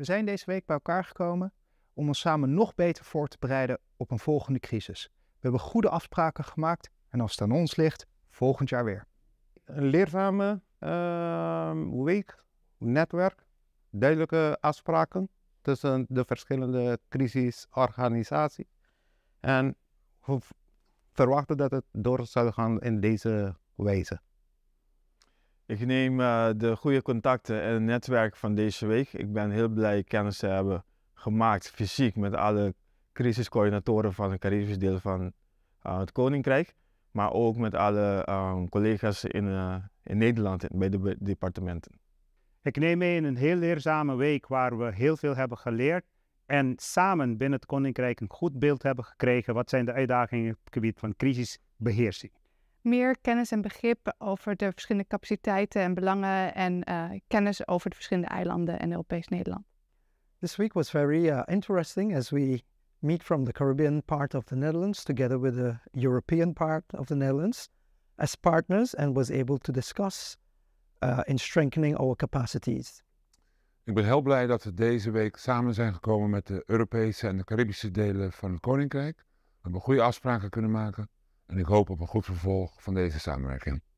We zijn deze week bij elkaar gekomen om ons samen nog beter voor te bereiden op een volgende crisis. We hebben goede afspraken gemaakt en als het aan ons ligt, volgend jaar weer. Een leerzame ehm, week, netwerk, duidelijke afspraken tussen de verschillende crisisorganisaties. En we verwachten dat het door zal gaan in deze wijze. Ik neem eh, de goede contacten en het netwerk van deze week. Ik ben heel blij kennis te hebben gemaakt fysiek met alle crisiscoördinatoren van het Caribisch deel van eh, het Koninkrijk. Maar ook met alle ehm, collega's in, uh, in Nederland bij de departementen. Ik neem mee in een heel leerzame week waar we heel veel hebben geleerd. En samen binnen het Koninkrijk een goed beeld hebben gekregen. Wat zijn de uitdagingen op het gebied van crisisbeheersing meer kennis en begrip over de verschillende capaciteiten en belangen en uh, kennis over de verschillende eilanden en Europees Nederland. This week was very eh, interesting as we meet from the Caribbean part of the Netherlands together with the European part of the Netherlands as partners and was able to discuss uh, in strengthening our capacities. Ik ben heel blij dat we deze week samen zijn gekomen met de Europese en de Caribische delen van het Koninkrijk. We hebben goede afspraken kunnen maken en ik hoop op een goed vervolg van deze samenwerking.